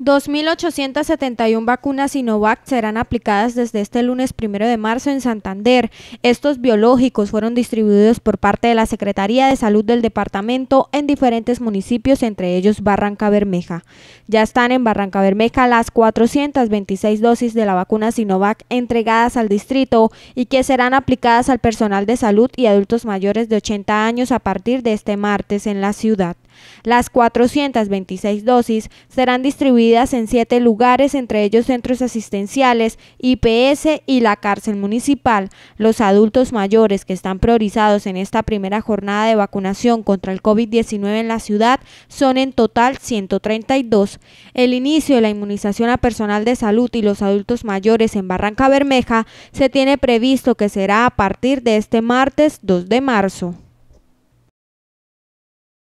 2.871 vacunas Sinovac serán aplicadas desde este lunes 1 de marzo en Santander. Estos biológicos fueron distribuidos por parte de la Secretaría de Salud del departamento en diferentes municipios, entre ellos Barranca Bermeja. Ya están en Barranca Bermeja las 426 dosis de la vacuna Sinovac entregadas al distrito y que serán aplicadas al personal de salud y adultos mayores de 80 años a partir de este martes en la ciudad. Las 426 dosis serán distribuidas en siete lugares, entre ellos centros asistenciales, IPS y la cárcel municipal. Los adultos mayores que están priorizados en esta primera jornada de vacunación contra el COVID-19 en la ciudad son en total 132. El inicio de la inmunización a personal de salud y los adultos mayores en Barranca Bermeja se tiene previsto que será a partir de este martes 2 de marzo.